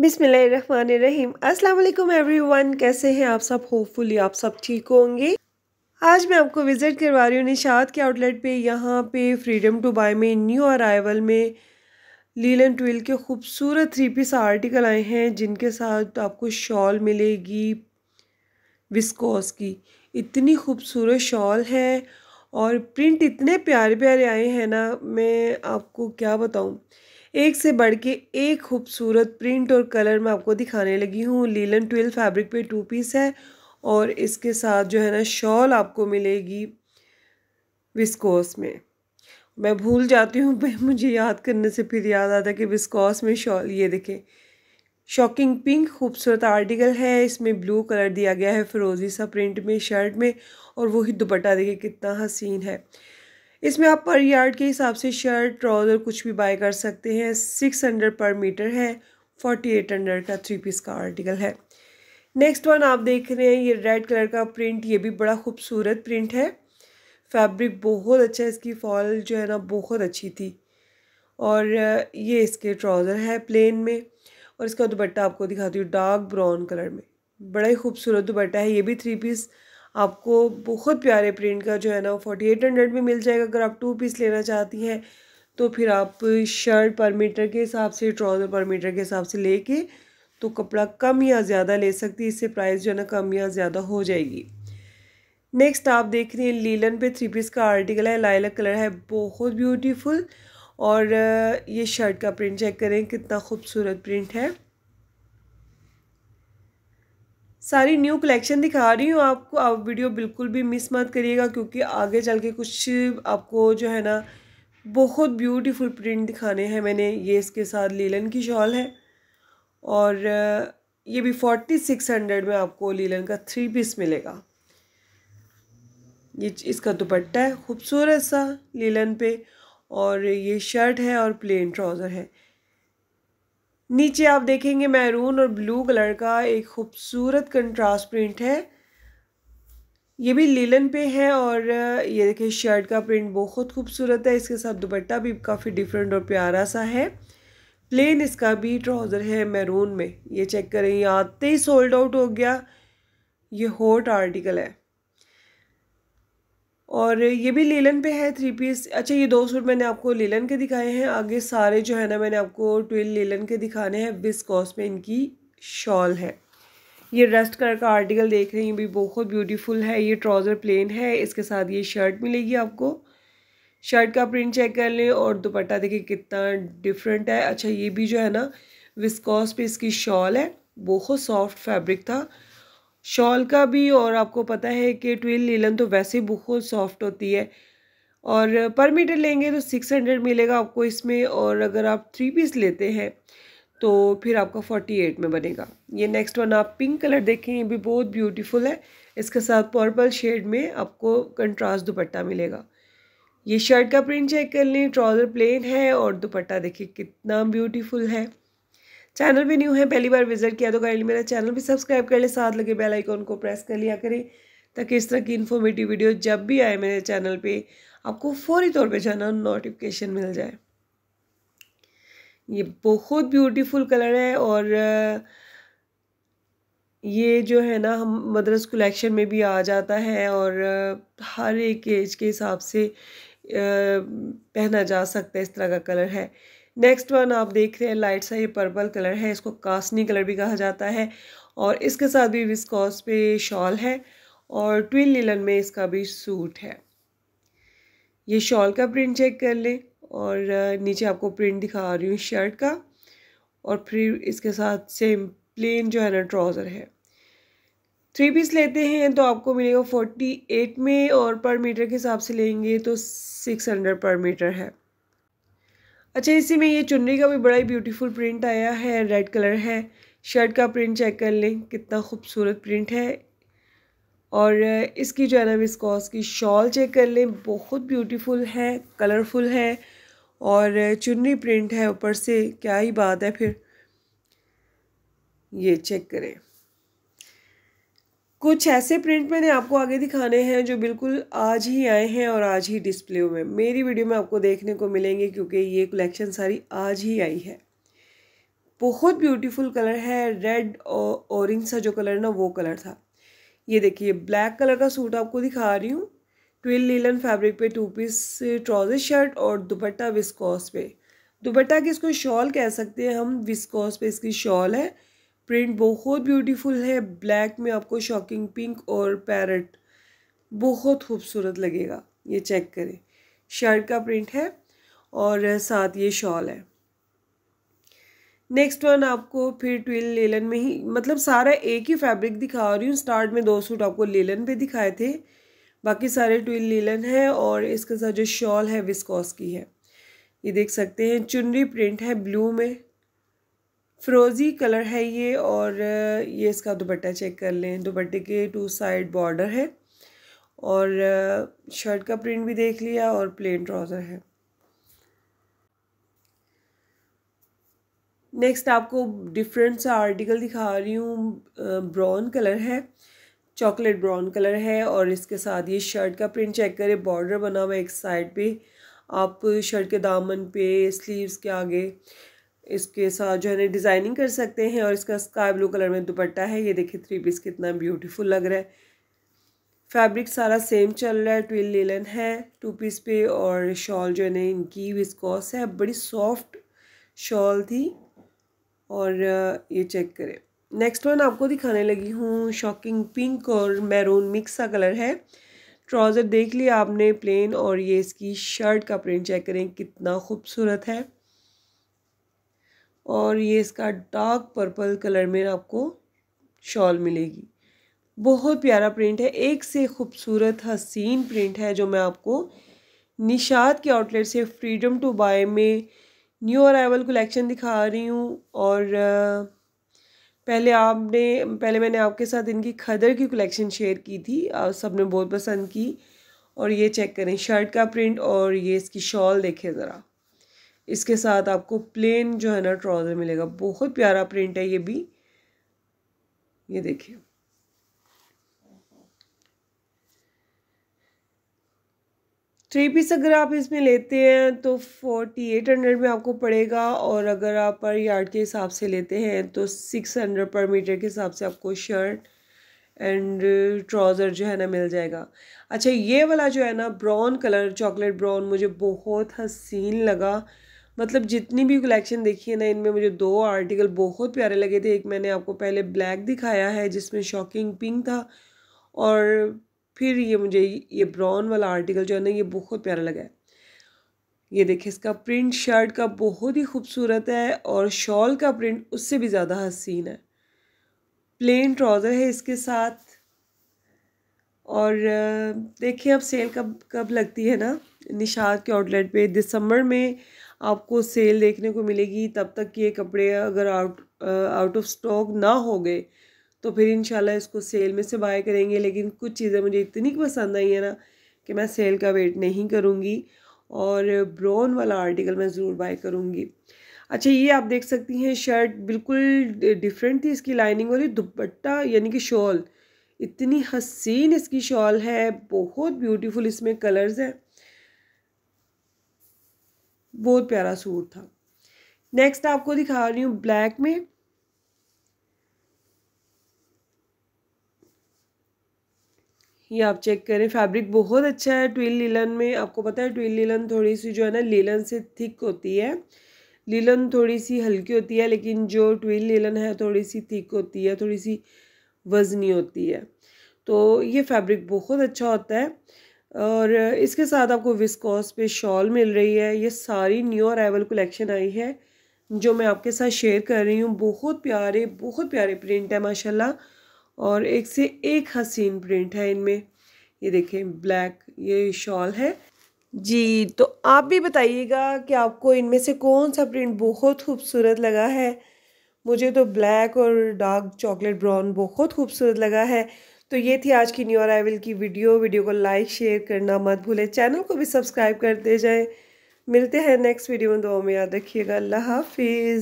बिसमीम अस्सलाम एवरीवन कैसे हैं आप सब होपफुली आप सब ठीक होंगे आज मैं आपको विज़िट करवा रही हूँ निषाद के आउटलेट पे यहाँ पे फ्रीडम टू बाय में न्यू अराइवल में लील एंड ट्विल के खूबसूरत थ्री पीस आर्टिकल आए हैं जिनके साथ आपको शॉल मिलेगी विस्कोस की इतनी खूबसूरत शॉल है और प्रिंट इतने प्यारे प्यारे आए हैं ना मैं आपको क्या बताऊँ एक से बढ़ के एक खूबसूरत प्रिंट और कलर मैं आपको दिखाने लगी हूँ लीलन ट्वेल्व फैब्रिक पे टू पीस है और इसके साथ जो है ना शॉल आपको मिलेगी विस्कोस में मैं भूल जाती हूँ भाई मुझे याद करने से फिर याद आता कि विस्कॉस में शॉल ये देखें शॉकिंग पिंक खूबसूरत आर्टिकल है इसमें ब्लू कलर दिया गया है फिरोजी सा प्रिंट में शर्ट में और वही दुपट्टा देखिए कितना हसीन है इसमें आप पर यार्ड के हिसाब से शर्ट ट्राउज़र कुछ भी बाय कर सकते हैं सिक्स हंड्रेड पर मीटर है फोर्टी एट हंड्रेड का थ्री पीस का आर्टिकल है नेक्स्ट वन आप देख रहे हैं ये रेड कलर का प्रिंट ये भी बड़ा खूबसूरत प्रिंट है फैब्रिक बहुत अच्छा है इसकी फॉल जो है ना बहुत अच्छी थी और ये इसके ट्राउज़र है प्लेन में और इसका दुपट्टा आपको दिखाती हूँ डार्क ब्राउन कलर में बड़ा ही खूबसूरत दुपट्टा है ये भी थ्री पीस आपको बहुत प्यारे प्रिंट का जो है ना फोर्टी एट हंड्रेड में मिल जाएगा अगर आप टू पीस लेना चाहती हैं तो फिर आप शर्ट पर मीटर के हिसाब से ट्राउज़र पर मीटर के हिसाब से लेके तो कपड़ा कम या ज़्यादा ले सकती है इससे प्राइस जो है ना कम या ज़्यादा हो जाएगी नेक्स्ट आप देख रही हैं लीलन पे थ्री पीस का आर्टिकल है लाइलक कलर है बहुत ब्यूटीफुल और ये शर्ट का प्रिंट चेक करें कितना खूबसूरत प्रिंट है सारी न्यू कलेक्शन दिखा रही हूँ आपको आप वीडियो बिल्कुल भी मिस मत करिएगा क्योंकि आगे चल के कुछ आपको जो है ना बहुत ब्यूटीफुल प्रिंट दिखाने हैं मैंने ये इसके साथ लीलन की शॉल है और ये भी फोर्टी सिक्स हंड्रेड में आपको लीलन का थ्री पीस मिलेगा ये इसका दुपट्टा है खूबसूरत सा लीलन पे और ये शर्ट है और प्लेन ट्राउज़र है नीचे आप देखेंगे मैरून और ब्लू कलर का एक खूबसूरत कंट्रास्ट प्रिंट है ये भी लीलन पे है और ये देखिए शर्ट का प्रिंट बहुत खूबसूरत है इसके साथ दुपट्टा भी काफ़ी डिफरेंट और प्यारा सा है प्लेन इसका भी ट्राउज़र है मैरून में ये चेक करें आते ही सोल्ड आउट हो गया ये हॉट आर्टिकल है और ये भी लेलन पे है थ्री पीस अच्छा ये दो सूट मैंने आपको लेलन के दिखाए हैं आगे सारे जो है ना मैंने आपको ट्विल लेलन के दिखाने हैं विस्कॉस में इनकी शॉल है ये रेस्ट कलर का आर्टिकल देख रही हैं भी बहुत ब्यूटीफुल है ये ट्राउज़र प्लेन है इसके साथ ये शर्ट मिलेगी आपको शर्ट का प्रिंट चेक कर लें और दुपट्टा देखिए कितना डिफरेंट है अच्छा ये भी जो है ना विस्कॉस पे इसकी शॉल है बहुत सॉफ्ट फैब्रिक था शॉल का भी और आपको पता है कि ट्विल लीलन तो वैसे बहुत सॉफ्ट होती है और पर मीटर लेंगे तो सिक्स हंड्रेड मिलेगा आपको इसमें और अगर आप थ्री पीस लेते हैं तो फिर आपका फोर्टी एट में बनेगा ये नेक्स्ट वन आप पिंक कलर देखें ये भी बहुत ब्यूटीफुल है इसके साथ पर्पल शेड में आपको कंट्रास्ट दुपट्टा मिलेगा ये शर्ट का प्रिंट चेक कर लें ट्राउज़र प्लेन है और दुपट्टा देखिए कितना ब्यूटीफुल है चैनल भी न्यू है पहली बार विजिट किया तो काइंडली मेरा चैनल भी सब्सक्राइब कर ले साथ लगे बेल आइकॉन को प्रेस कर लिया करें ताकि इस तरह की इन्फॉर्मेटिव वीडियो जब भी आए मेरे चैनल पे आपको फौरी तौर पे जाना नोटिफिकेशन मिल जाए ये बहुत ब्यूटीफुल कलर है और ये जो है ना हम मदरस कलेक्शन में भी आ जाता है और हर एक एज के हिसाब से पहना जा सकता है इस तरह का कलर है नेक्स्ट वन आप देख रहे हैं लाइट सा ये पर्पल कलर है इसको कासनी कलर भी कहा जाता है और इसके साथ भी विस्कॉस पे शॉल है और ट्विन लीलन में इसका भी सूट है ये शॉल का प्रिंट चेक कर लें और नीचे आपको प्रिंट दिखा रही हूँ शर्ट का और फिर इसके साथ सेम प्लेन जो है ना ट्राउज़र है थ्री पीस लेते हैं तो आपको मिलेगा फोर्टी एट में और पर मीटर के हिसाब से लेंगे तो सिक्स हंड्रेड पर मीटर है अच्छा इसी में ये चुनरी का भी बड़ा ही ब्यूटीफुल प्रिंट आया है रेड कलर है शर्ट का प्रिंट चेक कर लें कितना खूबसूरत प्रिंट है और इसकी जो है ना विस्कॉस की शॉल चेक कर लें बहुत ब्यूटीफुल है कलरफुल है और चुन्नी प्रिंट है ऊपर से क्या ही बात है फिर ये चेक करें कुछ ऐसे प्रिंट मैंने आपको आगे दिखाने हैं जो बिल्कुल आज ही आए हैं और आज ही डिस्प्ले में मेरी वीडियो में आपको देखने को मिलेंगे क्योंकि ये कलेक्शन सारी आज ही आई है बहुत ब्यूटीफुल कलर है रेड और ऑरेंज सा जो कलर ना वो कलर था ये देखिए ब्लैक कलर का सूट आपको दिखा रही हूँ ट्विल लीलन फैब्रिक पे टू पीस ट्राउज़र शर्ट और दुपट्टा विस्कॉस पे दुपट्टा की इसको शॉल कह सकते हैं हम विस्कॉस पे इसकी शॉल है प्रिंट बहुत ब्यूटीफुल है ब्लैक में आपको शॉकिंग पिंक और पैरट बहुत खूबसूरत लगेगा ये चेक करें शर्ट का प्रिंट है और साथ ये शॉल है नेक्स्ट वन आपको फिर ट्विल लेलन में ही मतलब सारा एक ही फैब्रिक दिखा रही हूँ स्टार्ट में दो सूट आपको लेलन पे दिखाए थे बाकी सारे ट्विल लेलन है और इसके साथ जो शॉल है विस्कॉस की है ये देख सकते हैं चुनरी प्रिंट है ब्लू में फ्रोज़ी कलर है ये और ये इसका दुपट्टा चेक कर लें दुपट्टे के टू साइड बॉर्डर है और शर्ट का प्रिंट भी देख लिया और प्लेन ट्राउज़र है नेक्स्ट आपको डिफरेंट सा आर्टिकल दिखा रही हूँ ब्राउन कलर है चॉकलेट ब्राउन कलर है और इसके साथ ये शर्ट का प्रिंट चेक करें बॉर्डर बना हुआ एक साइड पे आप शर्ट के दामन पे स्लीव्स के आगे इसके साथ जो है डिज़ाइनिंग कर सकते हैं और इसका स्काई ब्लू कलर में दुपट्टा है ये देखिए थ्री पीस कितना ब्यूटीफुल लग रहा है फैब्रिक सारा सेम चल रहा है ट्विल लेलन है टू पीस पे और शॉल जो है इनकी विस्कॉस है बड़ी सॉफ्ट शॉल थी और ये चेक करें नेक्स्ट वन आपको दिखाने लगी हूँ शॉकिंग पिंक और मैरून मिक्स का कलर है ट्राउज़र देख लिया आपने प्लेन और ये इसकी शर्ट का प्रिंट चेक करें कितना खूबसूरत है और ये इसका डार्क पर्पल कलर में आपको शॉल मिलेगी बहुत प्यारा प्रिंट है एक से खूबसूरत हसीन प्रिंट है जो मैं आपको निशाद के आउटलेट से फ्रीडम टू बाय में न्यू अराइवल कलेक्शन दिखा रही हूँ और पहले आपने पहले मैंने आपके साथ इनकी खदर की कलेक्शन शेयर की थी आप सबने बहुत पसंद की और ये चेक करें शर्ट का प्रिंट और ये इसकी शॉल देखें ज़रा इसके साथ आपको प्लेन जो है ना ट्राउज़र मिलेगा बहुत प्यारा प्रिंट है ये भी ये देखिए थ्री पीस अगर आप इसमें लेते हैं तो फोर्टी एट हंड्रेड में आपको पड़ेगा और अगर आप पर यार्ड के हिसाब से लेते हैं तो सिक्स हंड्रेड पर मीटर के हिसाब से आपको शर्ट एंड ट्राउज़र जो है ना मिल जाएगा अच्छा ये वाला जो है ना ब्राउन कलर चॉकलेट ब्राउन मुझे बहुत हसीन लगा मतलब जितनी भी कलेक्शन देखी है ना इनमें मुझे दो आर्टिकल बहुत प्यारे लगे थे एक मैंने आपको पहले ब्लैक दिखाया है जिसमें शॉकिंग पिंक था और फिर ये मुझे ये ब्राउन वाला आर्टिकल जो है ना ये बहुत प्यारा लगा है ये देखिए इसका प्रिंट शर्ट का बहुत ही खूबसूरत है और शॉल का प्रिंट उससे भी ज़्यादा हसीन है प्लेन ट्राउज़र है इसके साथ और देखिए अब सेल कब कब लगती है ना निशाद के आउटलेट पे दिसंबर में आपको सेल देखने को मिलेगी तब तक कि ये कपड़े अगर आउट आउट ऑफ स्टॉक ना हो गए तो फिर इन इसको सेल में से बाय करेंगे लेकिन कुछ चीज़ें मुझे इतनी पसंद आई है ना कि मैं सेल का वेट नहीं करूँगी और ब्राउन वाला आर्टिकल मैं ज़रूर बाय करूँगी अच्छा ये आप देख सकती हैं शर्ट बिल्कुल डिफरेंट थी इसकी लाइनिंग और ये दुपट्टा यानी कि शॉल इतनी हसीन इसकी शॉल है बहुत ब्यूटीफुल इसमें कलर्स हैं बहुत प्यारा सूट था नेक्स्ट आपको दिखा रही हूँ ब्लैक में ये आप चेक करें फैब्रिक बहुत अच्छा है ट्विल लीलन में आपको पता है ट्विल लीलन थोड़ी सी जो है ना लीलन से थिक होती है लीलन थोड़ी सी हल्की होती है लेकिन जो ट्विल लीलन है थोड़ी सी थिक होती है थोड़ी सी वजनी होती है तो ये फैब्रिक बहुत अच्छा होता है और इसके साथ आपको विस्कॉस पे शॉल मिल रही है ये सारी न्यू अरावल कलेक्शन आई है जो मैं आपके साथ शेयर कर रही हूँ बहुत प्यारे बहुत प्यारे प्रिंट है माशाल्लाह और एक से एक हसीन प्रिंट है इनमें ये देखें ब्लैक ये शॉल है जी तो आप भी बताइएगा कि आपको इनमें से कौन सा प्रिंट बहुत खूबसूरत लगा है मुझे तो ब्लैक और डार्क चॉकलेट ब्राउन बहुत खूबसूरत लगा है तो ये थी आज की न्यू अराइवल की वीडियो वीडियो को लाइक शेयर करना मत भूलें चैनल को भी सब्सक्राइब करते जाएँ मिलते हैं नेक्स्ट वीडियो में दो में याद रखिएगा अल्लाह हाफिज़